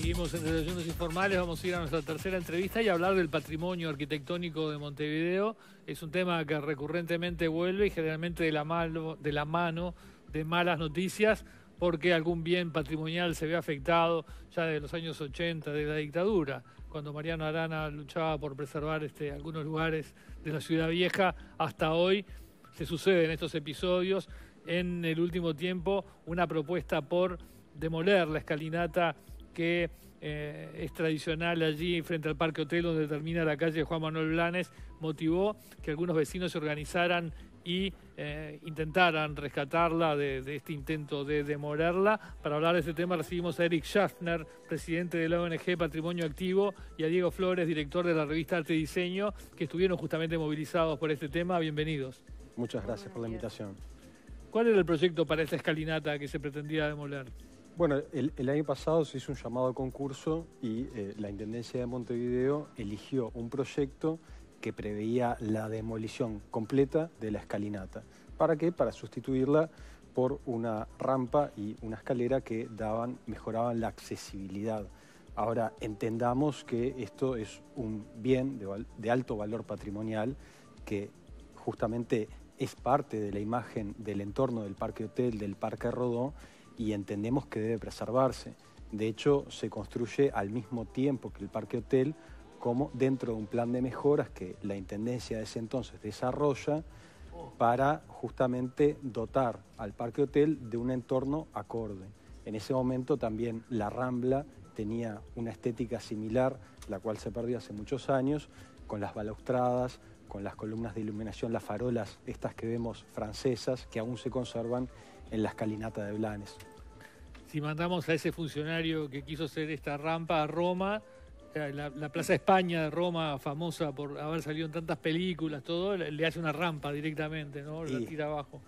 Seguimos en Relaciones Informales, vamos a ir a nuestra tercera entrevista y hablar del patrimonio arquitectónico de Montevideo. Es un tema que recurrentemente vuelve y generalmente de la, mano de malas noticias porque algún bien patrimonial se ve afectado ya desde los años 80, de la dictadura, cuando Mariano Arana luchaba por preservar este, algunos lugares de la ciudad vieja, hasta hoy se suceden estos episodios. En el último tiempo, una propuesta por demoler la escalinata que eh, es tradicional allí frente al Parque Hotel donde termina la calle Juan Manuel Blanes, motivó que algunos vecinos se organizaran y eh, intentaran rescatarla de, este intento de demorarla. Para hablar de este tema recibimos a Eric Schaffner, presidente de la ONG Patrimonio Activo, y a Diego Flores, director de la revista Arte Diseño, que estuvieron justamente movilizados por este tema. Bienvenidos. Muchas gracias por la invitación. ¿Cuál era el proyecto para esta escalinata que se pretendía demoler? Bueno, el, año pasado se hizo un llamado a concurso y eh, la Intendencia de Montevideo eligió un proyecto que preveía la demolición completa de la escalinata. ¿Para qué? Para sustituirla por una rampa y una escalera que daban, mejoraban la accesibilidad. Ahora, entendamos que esto es un bien de alto valor patrimonial que justamente es parte de la imagen del entorno del Parque Hotel, del Parque Rodó, y entendemos que debe preservarse. De hecho, se construye al mismo tiempo que el parque hotel como dentro de un plan de mejoras que la Intendencia de ese entonces desarrolla para justamente dotar al parque hotel de un entorno acorde. En ese momento también la Rambla tenía una estética similar, la cual se perdió hace muchos años, con las balaustradas, con las columnas de iluminación, las farolas, estas que vemos francesas, que aún se conservan en la escalinata de Blanes si mandamos a ese funcionario que quiso hacer esta rampa a Roma, eh, la, Plaza España de Roma, famosa por haber salido en tantas películas, todo, le hace una rampa directamente, ¿no? La tira abajo.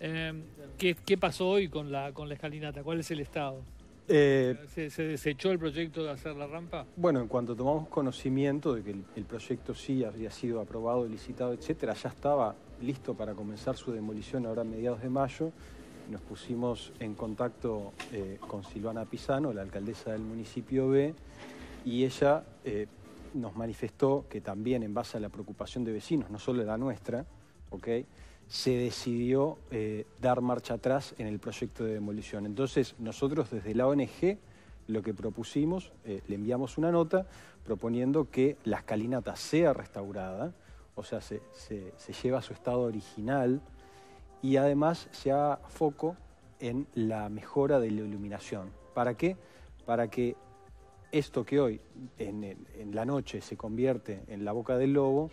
Eh, ¿qué, pasó hoy con la, escalinata? ¿Cuál es el estado? Eh, ¿Se, desechó el proyecto de hacer la rampa? Bueno, en cuanto tomamos conocimiento de que el, proyecto sí había sido aprobado, licitado, etcétera, ya estaba listo para comenzar su demolición ahora a mediados de mayo nos pusimos en contacto eh, con Silvana Pisano, la alcaldesa del municipio B, y ella eh, nos manifestó que también en base a la preocupación de vecinos, no solo la nuestra, se decidió eh, dar marcha atrás en el proyecto de demolición. Entonces nosotros desde la ONG lo que propusimos, le enviamos una nota proponiendo que la escalinata sea restaurada, o sea, se, se, se lleva a su estado original, y además se haga foco en la mejora de la iluminación. ¿Para qué? Para que esto que hoy en, en la noche se convierte en la boca del lobo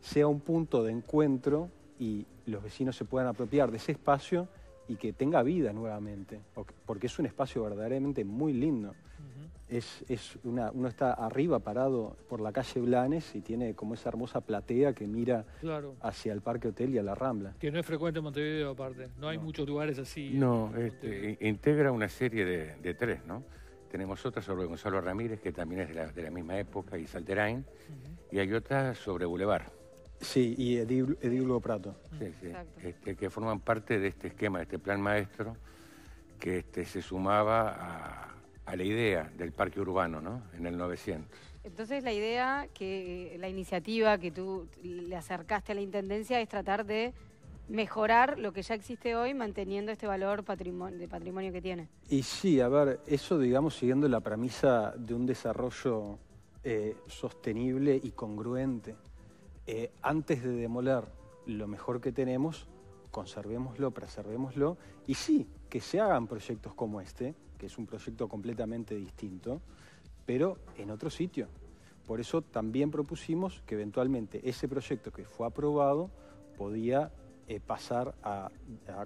sea un punto de encuentro y los vecinos se puedan apropiar de ese espacio y que tenga vida nuevamente, porque es un espacio verdaderamente muy lindo. Es, una, uno está arriba parado por la calle Blanes y tiene como esa hermosa platea que mira hacia el Parque Hotel y a la Rambla. Que no es frecuente en Montevideo, aparte. No hay muchos lugares así. No, este, integra una serie de, tres, ¿no? Tenemos otra sobre Gonzalo Ramírez, que también es de la, misma época, y Salterain. Y hay otra sobre Boulevard. Sí, y Edil, Prato. Sí, sí. Este, que forman parte de este esquema, de este plan maestro, que este, se sumaba a a la idea del parque urbano, ¿no? En el 900. Entonces la idea, que la iniciativa que tú le acercaste a la Intendencia es tratar de mejorar lo que ya existe hoy manteniendo este valor de patrimonio que tiene. Y sí, a ver, eso digamos siguiendo la premisa de un desarrollo eh, sostenible y congruente. Eh, antes de demoler lo mejor que tenemos, conservémoslo, preservémoslo y sí, que se hagan proyectos como este, que es un proyecto completamente distinto, pero en otro sitio. Por eso también propusimos que eventualmente ese proyecto que fue aprobado podía eh, pasar a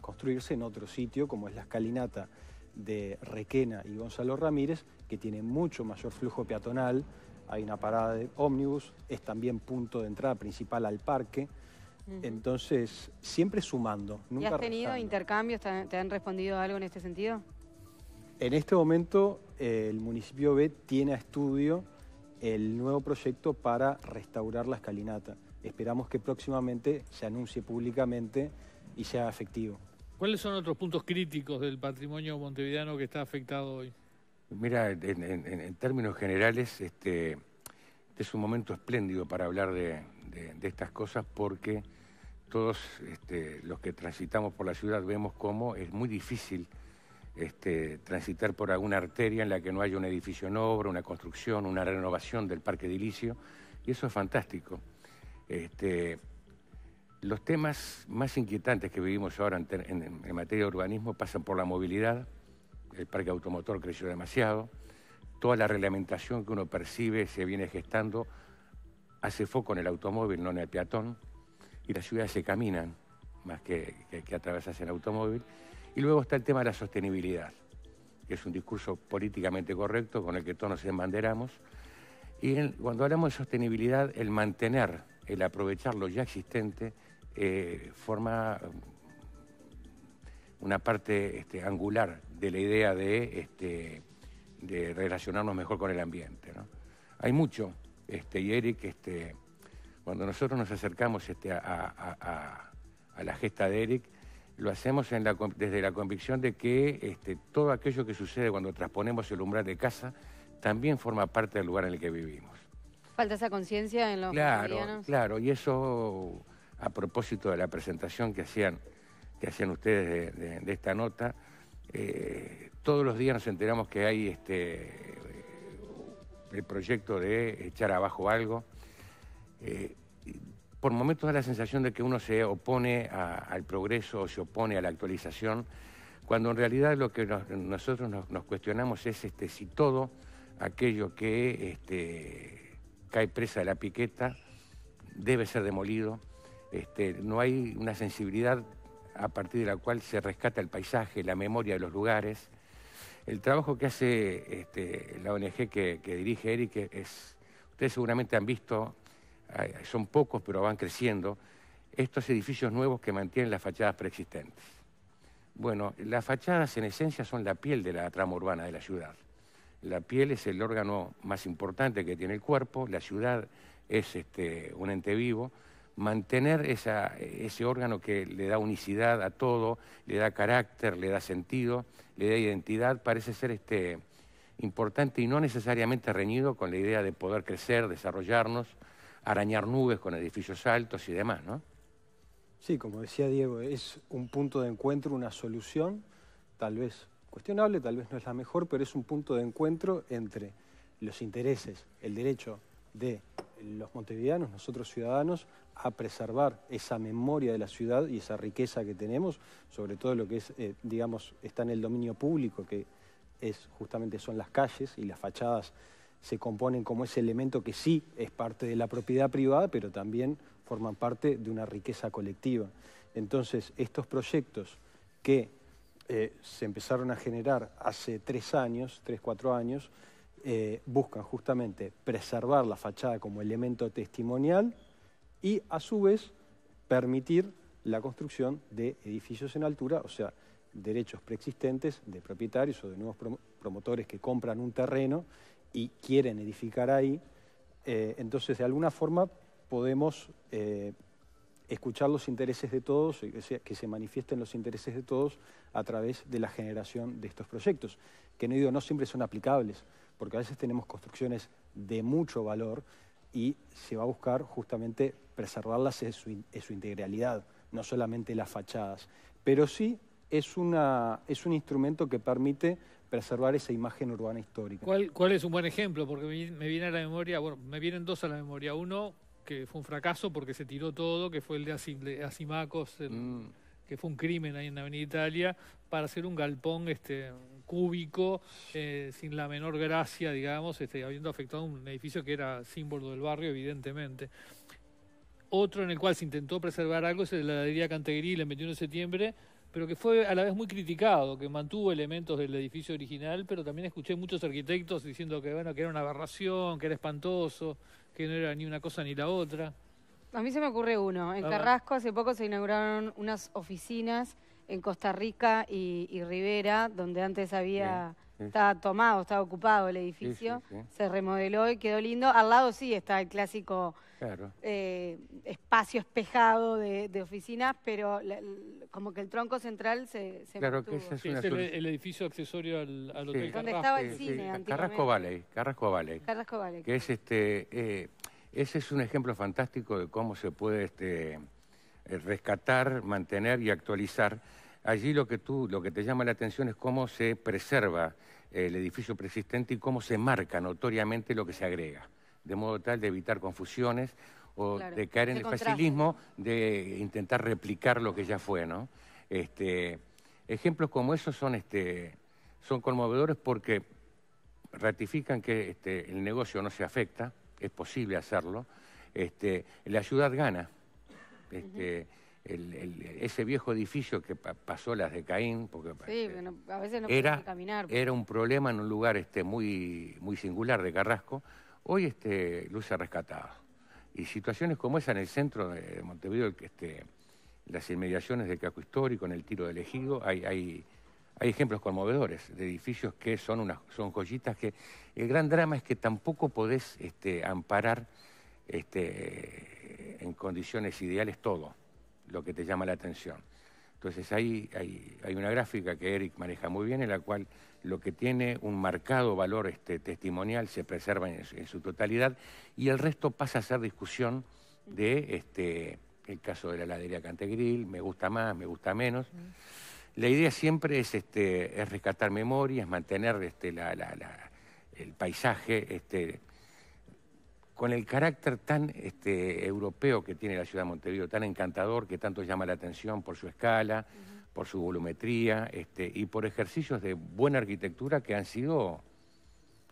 construirse en otro sitio, como es la escalinata de Requena y Gonzalo Ramírez, que tiene mucho mayor flujo peatonal, hay una parada de ómnibus, es también punto de entrada principal al parque, entonces, siempre sumando. Nunca ¿Y has tenido intercambios? ¿Te han respondido algo en este sentido? En este momento, eh, el municipio B tiene a estudio el nuevo proyecto para restaurar la escalinata. Esperamos que próximamente se anuncie públicamente y sea efectivo. ¿Cuáles son otros puntos críticos del patrimonio montevideano que está afectado hoy? Mira, en, términos generales, este, este, es un momento espléndido para hablar de, de, estas cosas porque todos este, los que transitamos por la ciudad vemos cómo es muy difícil este, transitar por alguna arteria en la que no haya un edificio en obra, una construcción, una renovación del parque edilicio, y eso es fantástico. Este, los temas más inquietantes que vivimos ahora en, materia de urbanismo pasan por la movilidad, el parque automotor creció demasiado, toda la reglamentación que uno percibe se viene gestando hace foco en el automóvil, no en el peatón, y las ciudades se caminan más que, que, que el automóvil. Y luego está el tema de la sostenibilidad, que es un discurso políticamente correcto con el que todos nos embanderamos. Y cuando hablamos de sostenibilidad, el mantener, el aprovechar lo ya existente, eh, forma mm, una parte este, angular de la idea de, este, de relacionarnos mejor con el ambiente. Hay mucho este, y Eric, este, cuando nosotros nos acercamos este, a, la gesta de Eric, lo hacemos desde la convicción de que este, todo aquello que sucede cuando transponemos el umbral de casa también forma parte del lugar en el que vivimos. Falta esa conciencia en los Claro, claro, y eso a propósito de la presentación que hacían, que hacían ustedes de, esta nota, eh, todos los días nos enteramos que hay este, el proyecto de echar abajo algo. Eh, por momentos da la sensación de que uno se opone al progreso o se opone a la actualización, cuando en realidad lo que nosotros nos, cuestionamos es este, si todo aquello que este, cae presa de la piqueta debe ser demolido. Este, no hay una sensibilidad a partir de la cual se rescata el paisaje, la memoria de los lugares. El trabajo que hace este, la ONG que, dirige Eric es, ustedes seguramente han visto, son pocos pero van creciendo, estos edificios nuevos que mantienen las fachadas preexistentes. Bueno, las fachadas en esencia son la piel de la trama urbana de la ciudad. La piel es el órgano más importante que tiene el cuerpo, la ciudad es este, un ente vivo, mantener ese órgano que le da unicidad a todo, le da carácter, le da sentido, le da identidad, parece ser este, importante y no necesariamente reñido con la idea de poder crecer, desarrollarnos, arañar nubes con edificios altos y demás, ¿no? Sí, como decía Diego, es un punto de encuentro, una solución, tal vez cuestionable, tal vez no es la mejor, pero es un punto de encuentro entre los intereses, el derecho de los montevideanos, nosotros ciudadanos, a preservar esa memoria de la ciudad y esa riqueza que tenemos, sobre todo lo que es, eh, digamos, está en el dominio público, que es justamente son las calles y las fachadas se componen como ese elemento que sí es parte de la propiedad privada, pero también forman parte de una riqueza colectiva. Entonces, estos proyectos que eh, se empezaron a generar hace tres años, tres, cuatro años, eh, buscan justamente preservar la fachada como elemento testimonial y a su vez permitir la construcción de edificios en altura, o sea, derechos preexistentes de propietarios o de nuevos promotores que compran un terreno y quieren edificar ahí. Eh, entonces, de alguna forma, podemos eh, escuchar los intereses de todos, que se manifiesten los intereses de todos a través de la generación de estos proyectos, que no digo, no siempre son aplicables porque a veces tenemos construcciones de mucho valor y se va a buscar justamente preservarlas en su, integralidad, no solamente las fachadas. Pero sí es, una, es un instrumento que permite preservar esa imagen urbana histórica. ¿Cuál, cuál es un buen ejemplo? Porque me, viene a la memoria, bueno, me vienen dos a la memoria. Uno, que fue un fracaso porque se tiró todo, que fue el de, Asimacos, mm. que fue un crimen ahí en la Avenida Italia, para hacer un galpón este, cúbico, eh, sin la menor gracia, digamos, este, habiendo afectado un edificio que era símbolo del barrio, evidentemente. Otro en el cual se intentó preservar algo es el de la Día Cantegril el 21 de septiembre, pero que fue a la vez muy criticado, que mantuvo elementos del edificio original, pero también escuché muchos arquitectos diciendo que, bueno, que era una aberración, que era espantoso, que no era ni una cosa ni la otra. A mí se me ocurre uno. En Carrasco hace poco se inauguraron unas oficinas en Costa Rica y, Rivera, donde antes había... Estaba tomado, estaba ocupado el edificio, se remodeló y quedó lindo. Al lado sí está el clásico eh, espacio espejado de, oficinas, pero como que el tronco central se, se claro es, el, edificio accesorio al, al hotel Donde estaba el cine Carrasco Valley, Carrasco Valley. Carrasco Valley. Que es este, eh, ese es un ejemplo fantástico de cómo se puede... Este, eh, rescatar, mantener y actualizar. Allí lo que, tú, lo que te llama la atención es cómo se preserva eh, el edificio preexistente y cómo se marca notoriamente lo que se agrega, de modo tal de evitar confusiones o de caer en el facilismo de intentar replicar lo que ya fue, ¿no? Este, ejemplos como esos son, este, son conmovedores porque ratifican que este, el negocio no se afecta, es posible hacerlo, este, la ciudad gana. Este, ese viejo edificio que pasó las de Caín, porque este, a veces no era, caminar. Pues. Era un problema en un lugar este, muy, muy singular de Carrasco. Hoy este, luce rescatado. Y situaciones como esa en el centro de Montevideo, este, las inmediaciones del Caco Histórico, en el tiro del Ejido, hay, hay, ejemplos conmovedores de edificios que son, unas, son joyitas que... El gran drama es que tampoco podés amparar este, condiciones ideales todo lo que te llama la atención. Entonces ahí hay, una gráfica que Eric maneja muy bien en la cual lo que tiene un marcado valor este, testimonial se preserva en, su totalidad y el resto pasa a ser discusión de este, el caso de la heladería Cantegril, me gusta más, me gusta menos. La idea siempre es, este, es rescatar memorias, mantener este, el paisaje este, con el carácter tan este, europeo que tiene la ciudad de Montevideo, tan encantador, que tanto llama la atención por su escala, por su volumetría este, y por ejercicios de buena arquitectura que han sido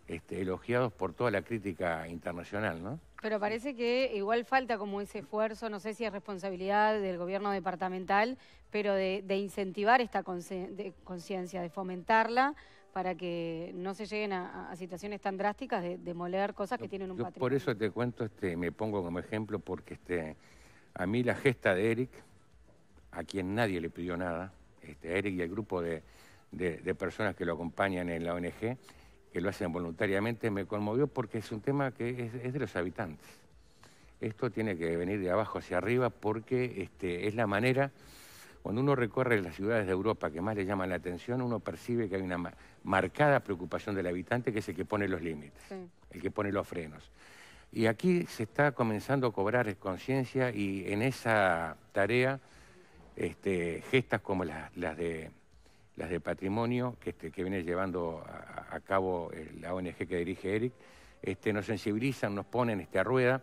este, elogiados por toda la crítica internacional, ¿no? Pero parece que igual falta como ese esfuerzo, no sé si es responsabilidad del gobierno departamental, pero de, incentivar esta conciencia, de fomentarla, para que no se lleguen a, situaciones tan drásticas de moler cosas que tienen un patrón. Por eso te cuento, este, me pongo como ejemplo, porque este, a mí la gesta de Eric, a quien nadie le pidió nada, este, Eric y el grupo de, de personas que lo acompañan en la ONG, que lo hacen voluntariamente, me conmovió porque es un tema que es, es, de los habitantes. Esto tiene que venir de abajo hacia arriba porque este, es la manera cuando uno recorre las ciudades de Europa que más le llaman la atención, uno percibe que hay una marcada preocupación del habitante que es el que pone los límites, el que pone los frenos. Y aquí se está comenzando a cobrar conciencia y en esa tarea este, gestas como las, de, patrimonio que, este, viene llevando a, cabo la ONG que dirige Eric, este, nos sensibilizan, nos ponen a rueda.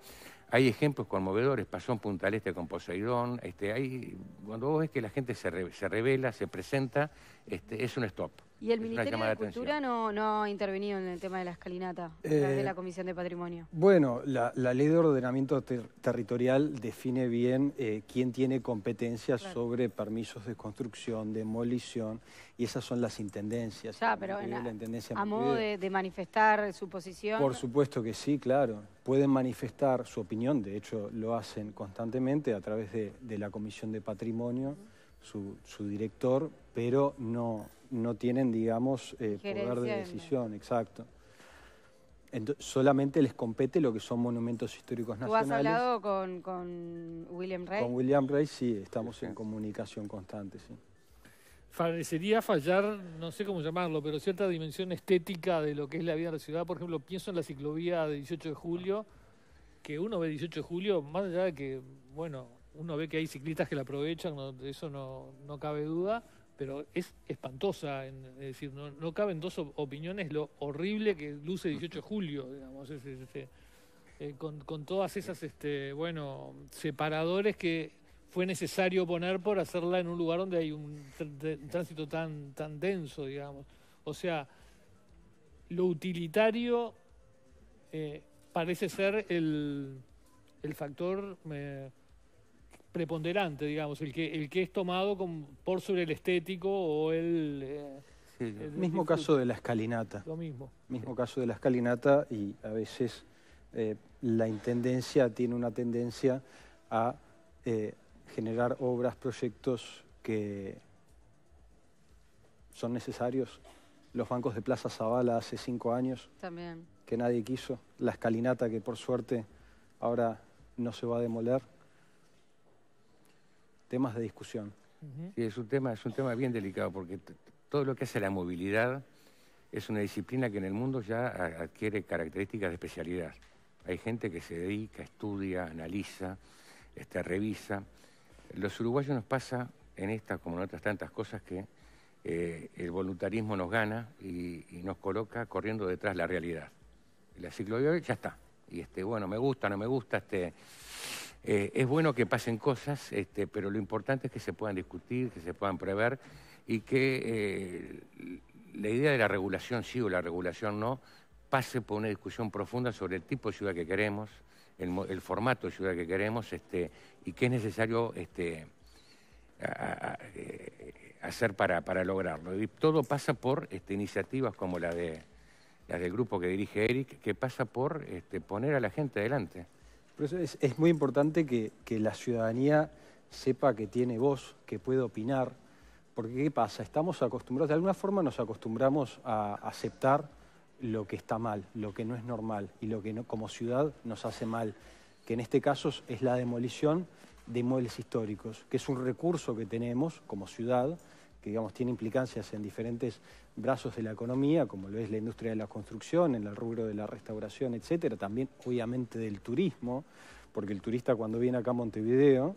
Hay ejemplos conmovedores, pasó en Punta del Este con Poseidón. Este, cuando vos ves que la gente se, se revela, se presenta, este, es un stop. ¿Y el Ministerio de, Cultura no, no, ha intervenido en el tema de la escalinata de eh, la Comisión de Patrimonio? Bueno, la, Ley de Ordenamiento Territorial define bien eh, quién tiene competencias sobre permisos de construcción, demolición, y esas son las intendencias. Ya, pero en a modo de, manifestar su posición. Por supuesto que sí, claro. Pueden manifestar su opinión, de hecho lo hacen constantemente a través de, la Comisión de Patrimonio, su, su director, pero no no tienen, digamos, eh, poder de decisión, exacto. solamente les compete lo que son monumentos históricos nacionales. ¿Tú has hablado con, William Ray? Con William Ray sí, estamos en comunicación constante, sí. Parecería fallar, no sé cómo llamarlo, pero cierta dimensión estética de lo que es la vida de la ciudad. Por ejemplo, pienso en la ciclovía de 18 de julio, que uno ve 18 de julio, más allá de que, bueno, uno ve que hay ciclistas que la aprovechan, de eso no, no cabe duda, pero es espantosa, es decir, no, no caben dos opiniones lo horrible que luce 18 de julio, digamos, este, eh, con, todas esas, este, bueno, separadores que fue necesario poner por hacerla en un lugar donde hay un tránsito tan, tan denso, digamos. O sea, lo utilitario eh, parece ser el, factor... Eh, preponderante, digamos, el que, el que es tomado por sobre el estético o el... Eh, el mismo caso de la escalinata. Lo mismo. Mismo caso de la escalinata y a veces eh, la Intendencia tiene una tendencia a eh, generar obras, proyectos que son necesarios. Los bancos de Plaza Zavala hace cinco años, También. que nadie quiso. La escalinata que por suerte ahora no se va a demoler temas de discusión. Sí, es un tema, es un tema bien delicado porque todo lo que hace la movilidad es una disciplina que en el mundo ya adquiere características de especialidad. Hay gente que se dedica, estudia, analiza, este, revisa. Los uruguayos nos pasa en estas como en otras tantas cosas que eh, el voluntarismo nos gana y, nos coloca corriendo detrás la realidad. La hoy ya está. Y este, bueno, me gusta, no me gusta, este, eh, es bueno que pasen cosas, este, pero lo importante es que se puedan discutir, que se puedan prever y que eh, la idea de la regulación sí o la regulación no pase por una discusión profunda sobre el tipo de ciudad que queremos, el, formato de ciudad que queremos este, y qué es necesario este, eh, hacer para, lograrlo. todo pasa por este, iniciativas como la de las del grupo que dirige Eric, que pasa por poner a la gente adelante es, muy importante que, la ciudadanía sepa que tiene voz, que puede opinar, porque ¿qué pasa? Estamos acostumbrados, de alguna forma nos acostumbramos a aceptar lo que está mal, lo que no es normal y lo que como ciudad nos hace mal, que en este caso es la demolición de muebles históricos, que es un recurso que tenemos como ciudad que digamos, tiene implicancias en diferentes brazos de la economía, como lo es la industria de la construcción, en el rubro de la restauración, etcétera, también obviamente del turismo, porque el turista cuando viene acá a Montevideo,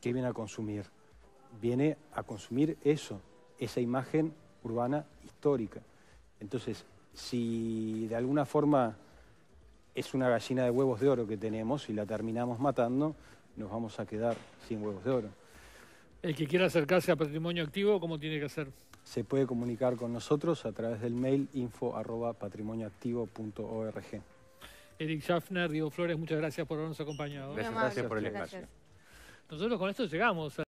¿qué viene a consumir? Viene a consumir eso, esa imagen urbana histórica. Entonces, si de alguna forma es una gallina de huevos de oro que tenemos y la terminamos matando, nos vamos a quedar sin huevos de oro. El que quiera acercarse a Patrimonio Activo, ¿cómo tiene que hacer? Se puede comunicar con nosotros a través del mail info Eric Schaffner, Diego Flores, muchas gracias por habernos acompañado. Gracias, gracias por el espacio. Nosotros con esto llegamos